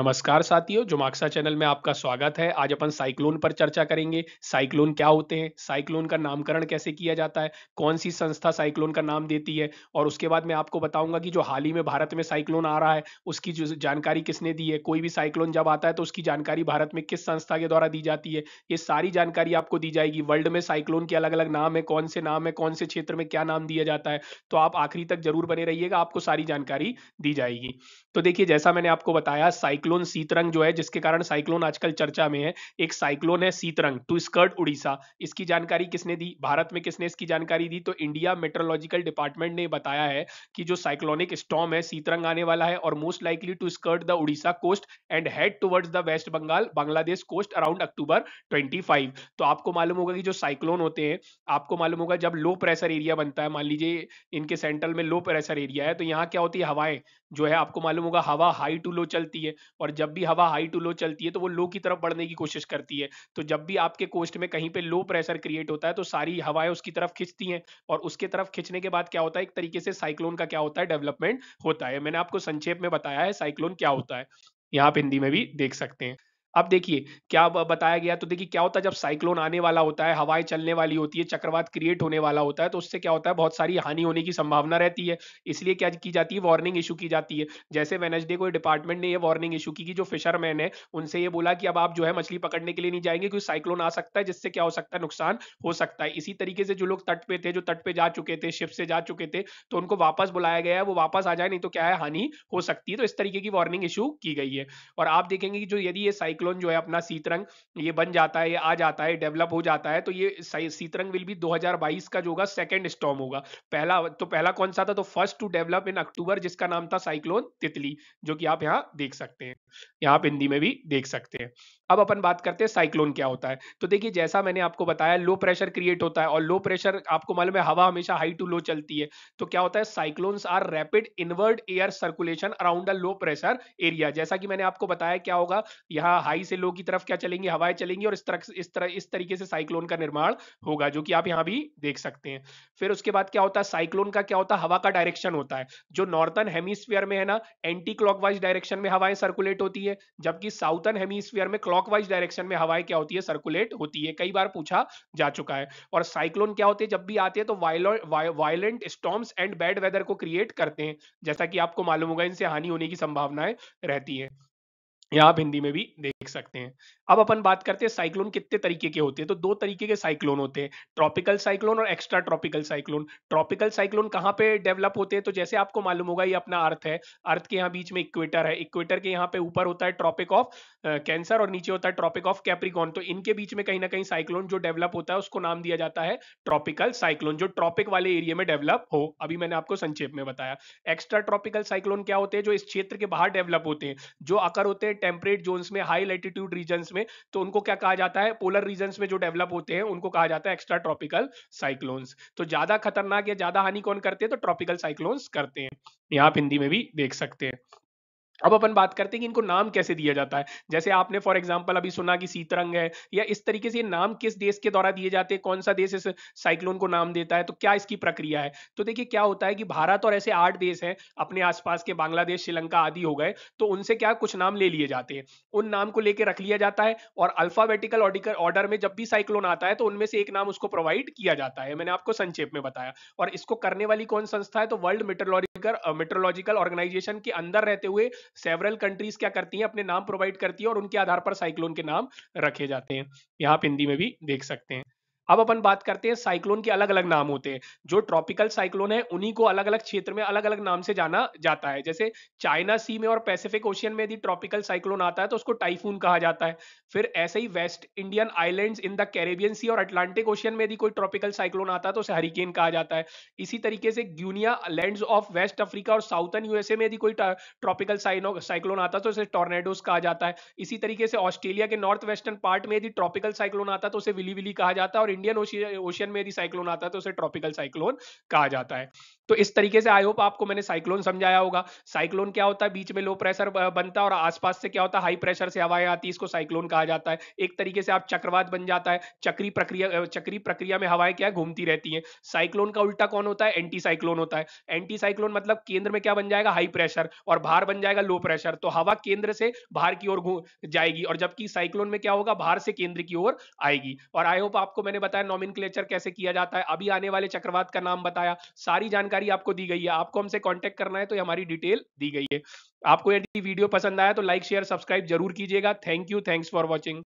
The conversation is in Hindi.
नमस्कार साथियों जुमाक्सा चैनल में आपका स्वागत है आज अपन साइक्लोन पर चर्चा करेंगे साइक्लोन क्या होते हैं साइक्लोन का नामकरण कैसे किया जाता है कौन सी संस्था साइक्लोन का नाम देती है और उसके बाद मैं आपको बताऊंगा कि जो हाल ही में भारत में साइक्लोन आ रहा है उसकी जो जानकारी किसने दी है कोई भी साइक्लोन जब आता है तो उसकी जानकारी भारत में किस संस्था के द्वारा दी जाती है ये सारी जानकारी आपको दी जाएगी वर्ल्ड में साइक्लोन के अलग अलग नाम है कौन से नाम है कौन से क्षेत्र में क्या नाम दिया जाता है तो आप आखिरी तक जरूर बने रहिएगा आपको सारी जानकारी दी जाएगी तो देखिए जैसा मैंने आपको बताया साइक्लोन साइक्लोन सीतरंग जो है जिसके कारण साइक्लोन आजकल चर्चा में है एक साइक्लोन है सीतरंग टू स्कर्ट उड़ीसा इसकी जानकारी किसने दी भारत में किसने इसकी जानकारी दी तो इंडिया मेट्रोलॉजिकल डिपार्टमेंट ने बताया है कि जो साइक्लोनिक स्टॉम है सीतरंग आने वाला है और most likely to skirt the Orissa coast and head towards the West Bengal Bangladesh coast around October twenty तो आपको मालूम होगा कि जो साइक्लोन होते हैं आपको मालूम होगा जब लो प्रेशर एरिया बनता है मान लीजिए इनके सेंट्रल में लो प्रेशर एरिया है तो यहाँ क्या होती है हवाएं जो है आपको मालूम होगा हवा हाई टू लो चलती है और जब भी हवा हाई टू लो चलती है तो वो लो की तरफ बढ़ने की कोशिश करती है तो जब भी आपके कोस्ट में कहीं पे लो प्रेशर क्रिएट होता है तो सारी हवाएं उसकी तरफ खींचती हैं और उसके तरफ खींचने के बाद क्या होता है एक तरीके से साइक्लोन का क्या होता है डेवलपमेंट होता है मैंने आपको संक्षेप में बताया है साइक्लोन क्या होता है यहाँ आप हिंदी में भी देख सकते हैं अब देखिए क्या बताया गया तो देखिए क्या होता है जब साइक्लोन आने वाला होता है हवाएं चलने वाली होती है चक्रवात क्रिएट होने वाला होता है तो उससे क्या होता है बहुत सारी हानि होने की संभावना रहती है इसलिए क्या की जाती है वार्निंग इशू की जाती है जैसे वेनजडे को डिपार्टमेंट ने यह वार्निंग इशू की कि जो फिशरमैन है उनसे ये बोला कि अब आप जो है मछली पकड़ने के लिए नहीं जाएंगे क्योंकि साइक्लोन आ सकता है जिससे क्या हो सकता है नुकसान हो सकता है इसी तरीके से जो लोग तट पे थे जो तट पे जा चुके थे शिप से जा चुके थे तो उनको वापस बुलाया गया है वो वापस आ जाए नहीं तो क्या है हानि हो सकती है तो इस तरीके की वार्निंग इशू की गई है और आप देखेंगे कि जो यदि ये साइक्लोन साइक्लोन जो है अपना सीतरंग ये बन जाता है ये आ जाता है डेवलप हो जाता है तो ये सीतरंग विल भी 2022 का जो होगा सेकेंड स्टॉम होगा पहला तो पहला कौन सा था तो first to develop in October जिसका नाम था साइक्लोन तितली जो कि आप यहाँ देख सकते हैं यहाँ हिंदी में भी देख सकते हैं अब अपन बात करते हैं साइक्लोन क्या होता है तो देखिए जैसा मैंने आपको बताया लो प्रेशर क्रिएट होता है और लो प्रेशर आपको मालूम है हवा हमेशा हाई टू लो चलती है तो क्या होता है cyclones are rapid inward air circulation around a low pressure area जैसा कि मैंने आपको बताया क्या होगा यहाँ हाई खाई से लो की तरफ क्या चलेंगी हवाएं चलेंगी और इस तरह इस तरह इस तरीके से साइक्लोन का निर्माण होगा जो कि आप यहाँ भी देख सकते हैं फिर उसके बाद क्या होता है साइक्लोन का क्या होता है हवा का डायरेक्शन होता है जो नॉर्थन हेमिस्फीयर में है ना एंटी क्लॉकवाइज डायरेक्शन में हवाएं सर्कुलेट होती है जबकि साउथन हेमिस्फीयर में क्लॉकवाइज डायरेक्शन में हवाएं क्या होती है सर्कुलेट होती है कई बार पूछा जा चुका है और साइक्लोन क्या होते हैं जब भी आते हैं तो violent storms and bad weather को क्रिएट करते हैं जैसा कि आपको मालूम होगा इनसे हानि होने की संभावनाएं रहती है यह आप हिंदी में भी देख देख सकते हैं अब अपन बात करते हैं साइक्लोन कितने तरीके के होते हैं तो दो तरीके के साइक्लोन होते हैं ट्रॉपिकल साइक्लोन और extra tropical cyclone tropical cyclone कहाँ पे डेवलप होते हैं तो जैसे आपको मालूम होगा ये अपना अर्थ है अर्थ के यहाँ बीच में इक्वेटर है इक्वेटर के यहाँ पे ऊपर होता है ट्रॉपिक ऑफ कैंसर और नीचे होता है ट्रॉपिक ऑफ कैप्रिकॉन तो इनके बीच में कहीं ना कहीं साइक्लोन जो डेवलप होता है उसको नाम दिया जाता है ट्रॉपिकल साइक्लोन जो ट्रॉपिक वाले एरिया में डेवलप हो अभी मैंने आपको संक्षेप में बताया एक्स्ट्रा ट्रॉपिकल साइक्लोन क्या होते हैं जो इस क्षेत्र के बाहर डेवलप होते हैं जो आकर होते हैं टेम्परेट जोन में हाई लेटिट्यूड रीजन में तो उनको क्या कहा जाता है पोलर रीजन में जो डेवलप होते हैं उनको कहा जाता है एक्स्ट्रा ट्रॉपिकल साइक्लोन्स तो ज्यादा खतरनाक या ज्यादा हानि कौन करते हैं तो ट्रॉपिकल साइक्लोन्स करते हैं यहाँ आप हिंदी में भी देख सकते हैं अब अपन बात करते हैं कि इनको नाम कैसे दिया जाता है जैसे आपने फॉर एग्जाम्पल अभी सुना कि सीतरंग है या इस तरीके से नाम किस देश के द्वारा दिए जाते हैं कौन सा देश इस साइक्लोन को नाम देता है तो क्या इसकी प्रक्रिया है तो देखिए क्या होता है कि भारत और ऐसे आठ देश हैं अपने आसपास के बांग्लादेश श्रीलंका आदि हो गए तो उनसे क्या कुछ नाम ले लिए जाते हैं उन नाम को लेकर रख लिया जाता है और अल्फाबेटिकल ऑर्डर में जब भी साइक्लोन आता है तो उनमें से एक नाम उसको प्रोवाइड किया जाता है मैंने आपको संक्षेप में बताया और इसको करने वाली कौन संस्था है तो वर्ल्ड मेट्रोलॉजिकल मेट्रोलॉजिकल ऑर्गेनाइजेशन के अंदर रहते हुए सेवरल कंट्रीज क्या करती हैं अपने नाम प्रोवाइड करती है और उनके आधार पर साइक्लोन के नाम रखे जाते हैं यहाँ आप हिंदी में भी देख सकते हैं अब अपन बात करते हैं साइक्लोन के अलग अलग नाम होते हैं जो ट्रॉपिकल साइक्लोन है उन्हीं को अलग अलग क्षेत्र में अलग अलग नाम से जाना जाता है जैसे चाइना सी में और पैसिफिक ओशियन में यदि ट्रॉपिकल साइक्लोन आता है तो उसको टाइफून कहा जाता है फिर ऐसे ही West Indian island in the Caribbean Sea और अटलांटिक ओशियन में यदि कोई ट्रॉपिकल साइक्लोन आता है तो उसे हरिकेन कहा जाता है इसी तरीके से Guinea land of West Africa और साउथर्न यूएसए में यदि कोई ट्रॉपिकल साइक्लोन आता है तो उसे टोर्नेडोस कहा जाता है इसी तरीके से ऑस्ट्रेलिया के नॉर्थ वेस्टर्न पार्ट में यदि ट्रॉपिकल साइक्लोन आता है तो उसे विली विली कहा जाता है और इंडियन ओशियन में यदि साइक्लोन आता है तो उसे ट्रॉपिकल साइक्लोन कहा जाता है तो इस तरीके से आई होप आपको मैंने साइक्लोन समझाया होगा साइक्लोन क्या होता है बीच में लो प्रेशर बनता है और आसपास से क्या होता है हाई प्रेशर से हवाएं आती है इसको साइक्लोन कहा जाता है एक तरीके से आप चक्रवात बन जाता है चक्री प्रक्रिया चक्री प्रक्रिया में हवाएं क्या घूमती रहती है साइक्लोन का उल्टा कौन होता है एंटी साइक्लोन होता है एंटी साइक्लोन मतलब केंद्र में क्या बन जाएगा हाई प्रेशर और बाहर बन जाएगा लो प्रेशर तो हवा केंद्र से बाहर की ओर जाएगी और जबकि साइक्लोन में क्या होगा बाहर से केंद्र की ओर आएगी और आई होप आपको मैंने बताया नॉमिन कैसे किया जाता है अभी आने वाले चक्रवात का नाम बताया सारी जानकारी जानकारी आपको दी गई है आपको हमसे कॉन्टेक्ट करना है तो हमारी डिटेल दी गई है आपको यदि वीडियो पसंद आया तो लाइक शेयर सब्सक्राइब जरूर कीजिएगा thank you thanks for watching